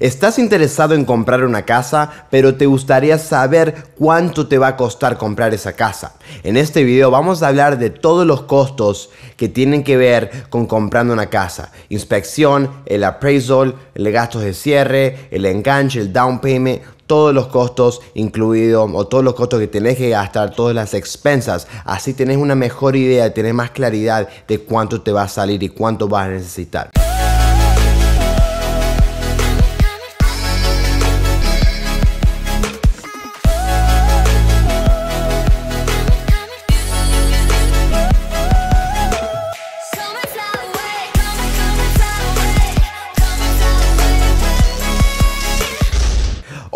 ¿Estás interesado en comprar una casa, pero te gustaría saber cuánto te va a costar comprar esa casa? En este video vamos a hablar de todos los costos que tienen que ver con comprando una casa. Inspección, el appraisal, el gasto de cierre, el enganche, el down payment, todos los costos incluidos o todos los costos que tenés que gastar, todas las expensas. Así tenés una mejor idea, tenés más claridad de cuánto te va a salir y cuánto vas a necesitar.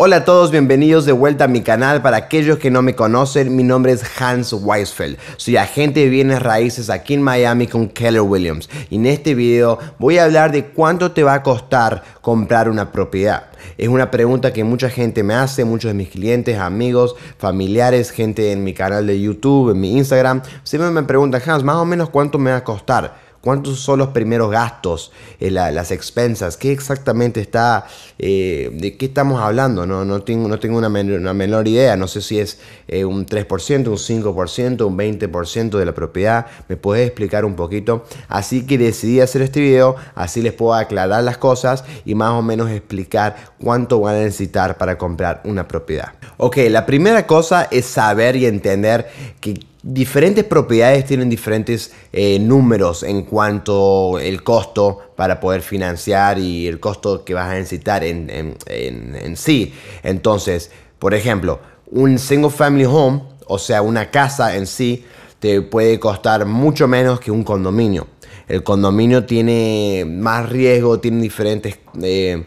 Hola a todos, bienvenidos de vuelta a mi canal. Para aquellos que no me conocen, mi nombre es Hans Weisfeld. Soy agente de bienes raíces aquí en Miami con Keller Williams. Y en este video voy a hablar de cuánto te va a costar comprar una propiedad. Es una pregunta que mucha gente me hace, muchos de mis clientes, amigos, familiares, gente en mi canal de YouTube, en mi Instagram. Siempre me preguntan, Hans, más o menos cuánto me va a costar cuántos son los primeros gastos, eh, las expensas, qué exactamente está, eh, de qué estamos hablando, no, no tengo, no tengo una, menor, idea, no sé si es eh, un 3%, un 5%, un 20% de la propiedad, me puedes explicar un poquito, así que decidí hacer este video, así les puedo aclarar las cosas y más o menos explicar cuánto van a necesitar para comprar una propiedad. Ok, la primera cosa es saber y entender que Diferentes propiedades tienen diferentes eh, números en cuanto el costo para poder financiar y el costo que vas a necesitar en, en, en, sí. Entonces, por ejemplo, un single family home, o sea, una casa en sí, te puede costar mucho menos que un condominio. El condominio tiene más riesgo, tiene diferentes... Eh,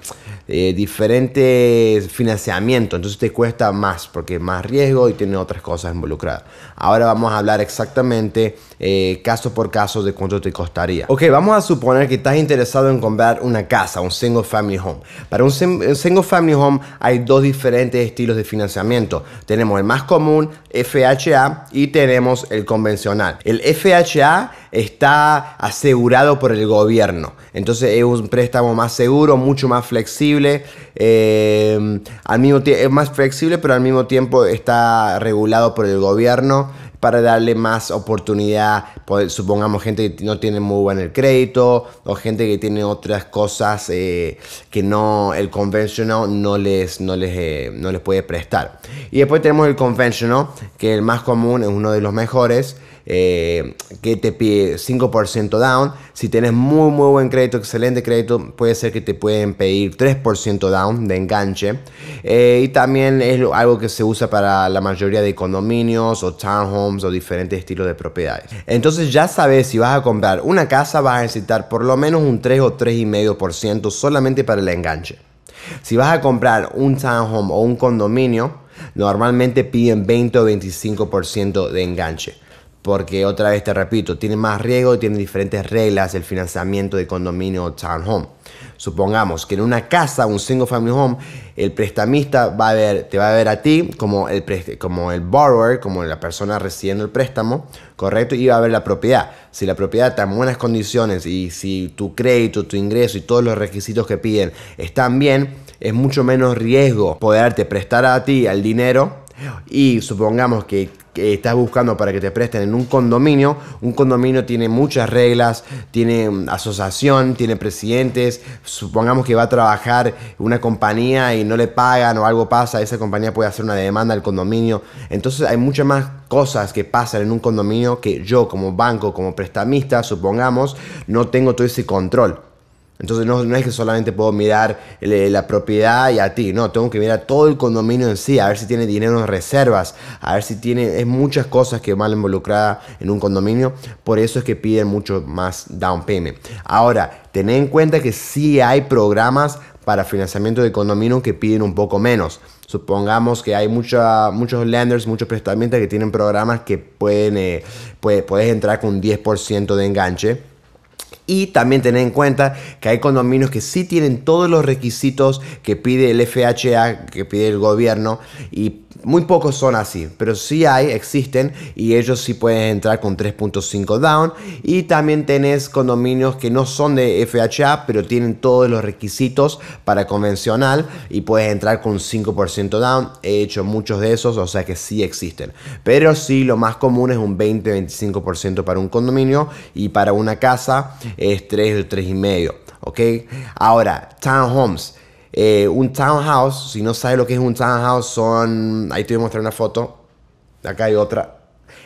eh, diferentes financiamientos, entonces te cuesta más porque más riesgo y tiene otras cosas involucradas. Ahora vamos a hablar exactamente eh, caso por caso de cuánto te costaría. Ok, vamos a suponer que estás interesado en comprar una casa, un single family home. Para un single family home hay dos diferentes estilos de financiamiento. Tenemos el más común, FHA, y tenemos el convencional. El FHA está asegurado por el gobierno. Entonces es un préstamo más seguro, mucho más flexible. Eh, mismo es más flexible, pero al mismo tiempo está regulado por el gobierno para darle más oportunidad. Pues, supongamos gente que no tiene muy buen el crédito o gente que tiene otras cosas eh, que no el conventional eh, no les, puede prestar. Y después tenemos el conventional, que el más común es uno de los mejores. Eh, que te pide 5% down. Si tienes muy, muy buen crédito, excelente crédito, puede ser que te pueden pedir 3% down de enganche. Eh, y también es algo que se usa para la mayoría de condominios o townhomes o diferentes estilos de propiedades. Entonces ya sabes, si vas a comprar una casa, vas a necesitar por lo menos un 3 o 3,5% solamente para el enganche. Si vas a comprar un townhome o un condominio, normalmente piden 20 o 25% de enganche porque otra vez te repito, tiene más riesgo y tiene diferentes reglas el financiamiento de condominio o townhome. Supongamos que en una casa, un single family home, el prestamista va a ver, te va a ver a ti como el, como el borrower, como la persona recibiendo el préstamo, ¿correcto? Y va a ver la propiedad. Si la propiedad está en buenas condiciones y si tu crédito, tu ingreso y todos los requisitos que piden están bien, es mucho menos riesgo poderte prestar a ti el dinero y supongamos que que estás buscando para que te presten en un condominio, un condominio tiene muchas reglas, tiene mm, asociación, tiene presidentes, supongamos que va a trabajar una compañía y no le pagan o algo pasa, esa compañía puede hacer una demanda al condominio. Entonces hay muchas más cosas que pasan en un condominio que yo como banco, como prestamista, supongamos, no tengo todo ese control. Entonces no, es que solamente puedo mirar eh, la propiedad y a ti, no, tengo que mirar todo el condominio en sí, a ver si tiene dinero en reservas, a ver si tiene, es muchas cosas que van involucradas en un condominio, por eso es que piden mucho más down payment. Ahora, ten en cuenta que sí hay programas para financiamiento de condominio que piden un poco menos. Supongamos que hay muchos lenders, muchos prestamistas que tienen programas que pueden, eh, puedes entrar con un 10% de enganche y también tener en cuenta que hay condominios que sí tienen todos los requisitos que pide el FHA, que pide el gobierno, y muy pocos son así, pero sí hay, existen y ellos sí pueden entrar con 3.5 down. Y también tenés condominios que no son de FHA, pero tienen todos los requisitos para convencional y puedes entrar con 5% down. He hecho muchos de esos, o sea que sí existen. Pero sí, lo más común es un 20-25% para un condominio y para una casa es 3 o 3,5. ¿Ok? Ahora, townhomes. Eh, un townhouse, si no sabes lo que es un townhouse, son. Ahí te voy a mostrar una foto. Acá hay otra.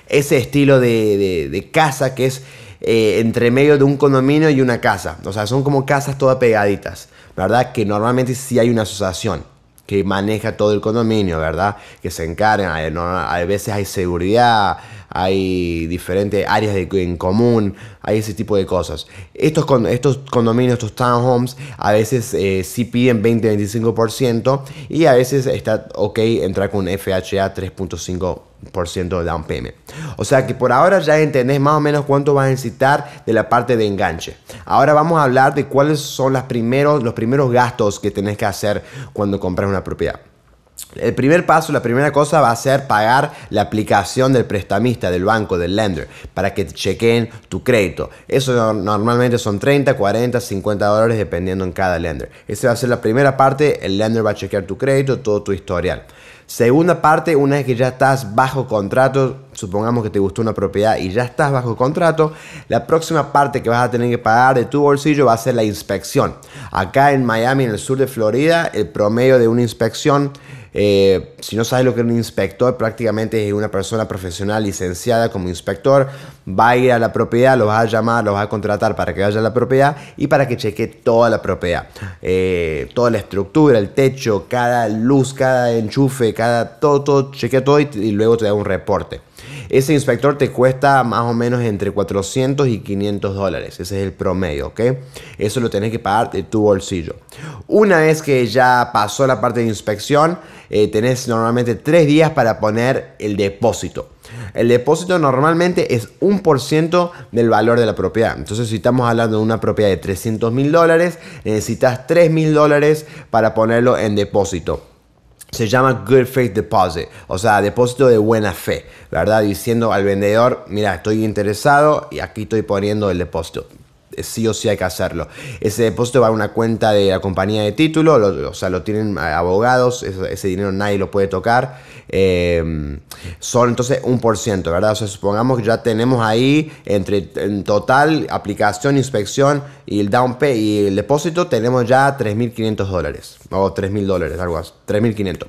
Ese estilo de, de, casa que es eh, entre medio de un condominio y una casa. O sea, son como casas todas pegaditas, ¿verdad? Que normalmente si hay una asociación que maneja todo el condominio, ¿verdad? Que se encargan, a veces hay seguridad, hay diferentes áreas de, en común, hay ese tipo de cosas. Estos, con, estos condominios, estos townhomes, a veces eh, sí piden 20-25% y a veces está ok entrar con un FHA 3.5 por ciento de down payment. O sea que por ahora ya entendés más o menos cuánto vas a necesitar de la parte de enganche. Ahora vamos a hablar de cuáles son los primeros, los primeros gastos que tenés que hacer cuando compras una propiedad. El primer paso, la primera cosa va a ser pagar la aplicación del prestamista, del banco, del lender, para que chequen tu crédito. Eso normalmente son 30, 40, 50 dólares dependiendo en cada lender. Esa va a ser la primera parte, el lender va a chequear tu crédito, todo tu historial. Segunda parte, una vez que ya estás bajo contrato, supongamos que te gustó una propiedad y ya estás bajo contrato, la próxima parte que vas a tener que pagar de tu bolsillo va a ser la inspección. Acá en Miami, en el sur de Florida, el promedio de una inspección eh, si no sabes lo que es un inspector, prácticamente es una persona profesional licenciada como inspector. Va a ir a la propiedad, los va a llamar, los va a contratar para que vaya a la propiedad y para que cheque toda la propiedad. Eh, toda la estructura, el techo, cada luz, cada enchufe, cada todo, todo, chequea todo y luego te da un reporte. Ese inspector te cuesta más o menos entre 400 y 500 dólares. Ese es el promedio, ¿ok? Eso lo tenés que pagar de tu bolsillo. Una vez que ya pasó la parte de inspección, eh, tenés normalmente tres días para poner el depósito. El depósito normalmente es un por ciento del valor de la propiedad. Entonces, si estamos hablando de una propiedad de 300 mil dólares, necesitas 3 mil dólares para ponerlo en depósito se llama Good Faith Deposit, o sea, depósito de buena fe, ¿verdad? Diciendo al vendedor, mira, estoy interesado y aquí estoy poniendo el depósito. Eh, sí o sí hay que hacerlo. Ese depósito va a una cuenta de la compañía de título, o sea, lo tienen abogados, ese, dinero nadie lo puede tocar. Em, son entonces un por ciento, ¿verdad? O sea, supongamos que ya tenemos ahí entre en total aplicación, inspección y el down pay y el depósito, tenemos ya 3.500 dólares o 3.000 dólares, algo así, 3.500.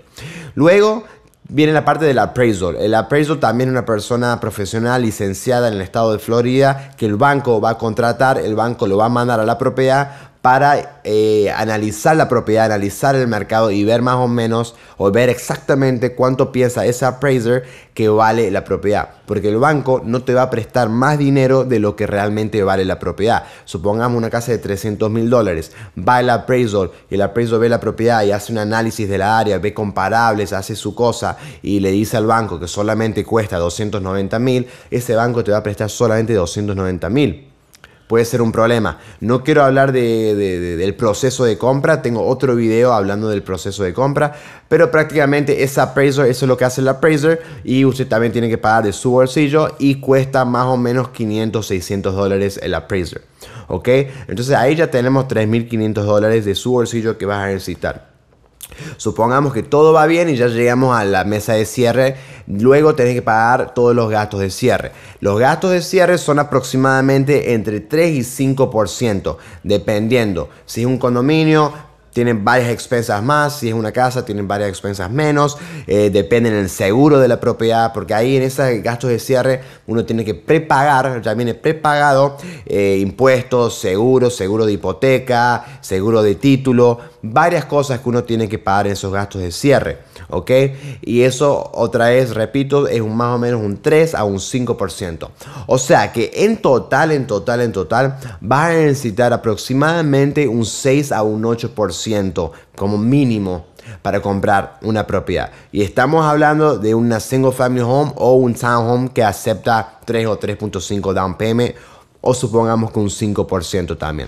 Luego Viene la parte del appraisal. El appraisal también es una persona profesional licenciada en el estado de Florida que el banco va a contratar, el banco lo va a mandar a la propiedad para eh, analizar la propiedad, analizar el mercado y ver más o menos o ver exactamente cuánto piensa ese appraiser que vale la propiedad. Porque el banco no te va a prestar más dinero de lo que realmente vale la propiedad. Supongamos una casa de 300 mil dólares, va el appraiser y el appraiser ve la propiedad y hace un análisis de la área, ve comparables, hace su cosa y le dice al banco que solamente cuesta 290 mil, ese banco te va a prestar solamente 290 mil puede ser un problema. No quiero hablar de, del proceso de compra, tengo otro video hablando del proceso de compra, pero prácticamente esa appraiser, eso es lo que hace el appraiser y usted también tiene que pagar de su bolsillo y cuesta más o menos 500, 600 dólares el appraiser. ¿Ok? Entonces ahí ya tenemos 3.500 dólares de su bolsillo que vas a necesitar. Supongamos que todo va bien y ya llegamos a la mesa de cierre Luego tenés que pagar todos los gastos de cierre. Los gastos de cierre son aproximadamente entre 3 y 5%, dependiendo si es un condominio, tienen varias expensas más, si es una casa, tienen varias expensas menos, eh, depende del seguro de la propiedad, porque ahí en esos gastos de cierre uno tiene que prepagar, ya viene prepagado, eh, impuestos, seguro, seguro de hipoteca, seguro de título varias cosas que uno tiene que pagar en esos gastos de cierre, ¿ok? Y eso otra vez, repito, es un, más o menos un 3 a un 5%. O sea que en total, en total, en total, vas a necesitar aproximadamente un 6 a un 8% como mínimo para comprar una propiedad. Y estamos hablando de una single family home o un home que acepta 3 o 3.5 down payment o supongamos que un 5% también.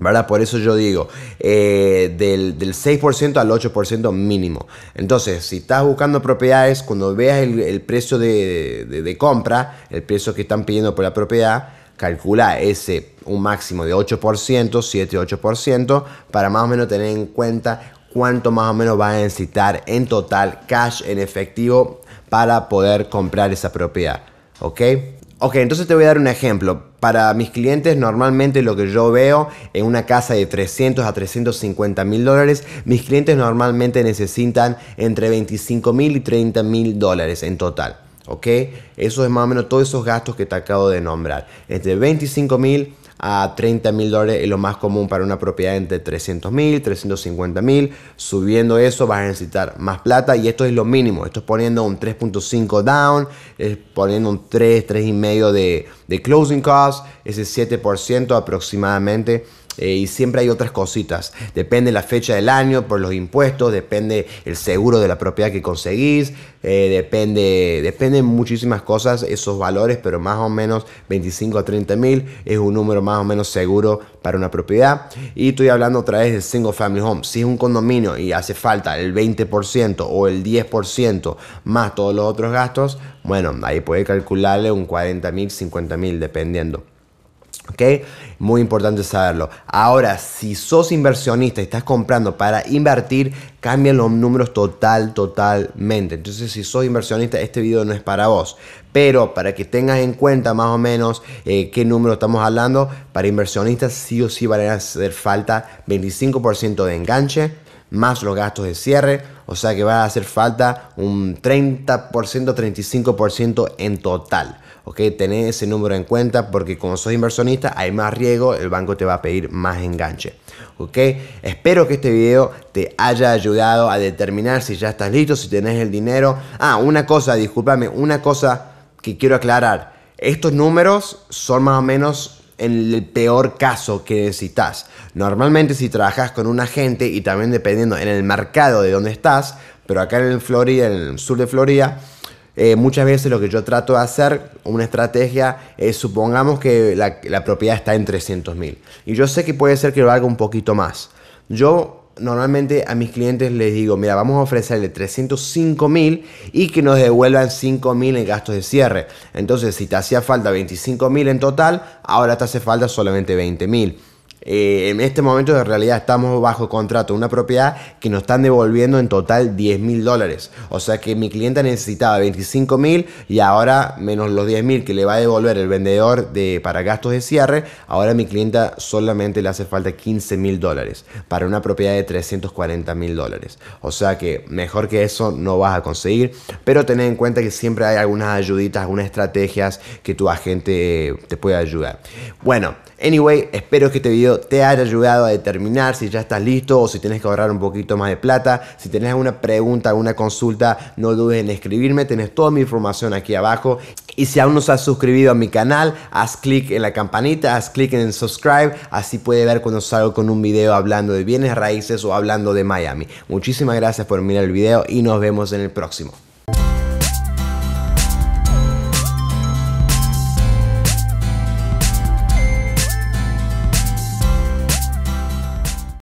¿Verdad? Por eso yo digo, eh, del, 6% al 8% mínimo. Entonces, si estás buscando propiedades, cuando veas el, precio de, compra, el precio que están pidiendo por la propiedad, calcula ese un máximo de 8%, 7-8%, para más o menos tener en cuenta cuánto más o menos va a necesitar en total cash en efectivo para poder comprar esa propiedad. ¿Ok? Ok, entonces te voy a dar un ejemplo. Para mis clientes, normalmente lo que yo veo en una casa de 300 a 350 mil dólares, mis clientes normalmente necesitan entre 25 mil y 30 mil dólares en total. Ok, eso es más o menos todos esos gastos que te acabo de nombrar. Entre 25 mil a 30 mil dólares es lo más común para una propiedad entre 300 mil, 350 mil. Subiendo eso vas a necesitar más plata y esto es lo mínimo. Esto es poniendo un 3.5 down, es poniendo un 3, 3,5 de, de closing cost, ese 7% aproximadamente eh, y siempre hay otras cositas. Depende la fecha del año por los impuestos, depende el seguro de la propiedad que conseguís, eh, depende, depende muchísimas cosas esos valores, pero más o menos 25 a 30 mil es un número más o menos seguro para una propiedad. Y estoy hablando otra vez de single family home. Si es un condominio y hace falta el 20% o el 10% más todos los otros gastos, bueno, ahí puede calcularle un 40 mil, 50 mil, dependiendo. ¿Ok? Muy importante saberlo. Ahora, si sos inversionista y estás comprando para invertir, cambian los números total, totalmente. Entonces, si sos inversionista, este video no es para vos. Pero para que tengas en cuenta más o menos eh, qué número estamos hablando, para inversionistas sí o sí van a hacer falta 25% de enganche, más los gastos de cierre. O sea que va a hacer falta un 30%, 35% en total. ¿ok? Tenés ese número en cuenta porque como sos inversionista hay más riesgo, el banco te va a pedir más enganche, ¿ok? Espero que este video te haya ayudado a determinar si ya estás listo, si tenés el dinero. Ah, una cosa, discúlpame, una cosa que quiero aclarar. Estos números son más o menos en el peor caso que necesitas. Normalmente si trabajas con un agente y también dependiendo en el mercado de donde estás, pero acá en Florida, en el sur de Florida, eh, muchas veces lo que yo trato de hacer, una estrategia, es supongamos que la, propiedad está en 300 mil y yo sé que puede ser que lo haga un poquito más. Yo normalmente a mis clientes les digo, mira, vamos a ofrecerle 305 mil y que nos devuelvan 5 mil en gastos de cierre. Entonces, si te hacía falta 25 mil en total, ahora te hace falta solamente 20 mil. Eh, en este momento de realidad estamos bajo contrato, una propiedad que nos están devolviendo en total 10 mil dólares. O sea que mi cliente necesitaba 25 mil y ahora menos los 10 mil que le va a devolver el vendedor de, para gastos de cierre, ahora mi clienta solamente le hace falta 15 mil dólares para una propiedad de 340 mil dólares. O sea que mejor que eso no vas a conseguir, pero tened en cuenta que siempre hay algunas ayuditas, algunas estrategias que tu agente te puede ayudar. Bueno. Anyway, espero que este video te haya ayudado a determinar si ya estás listo o si tienes que ahorrar un poquito más de plata. Si tenés alguna pregunta, alguna consulta, no dudes en escribirme. Tienes toda mi información aquí abajo. Y si aún no se has suscribido a mi canal, haz clic en la campanita, haz clic en subscribe, así puede ver cuando salgo con un video hablando de bienes raíces o hablando de Miami. Muchísimas gracias por mirar el video y nos vemos en el próximo.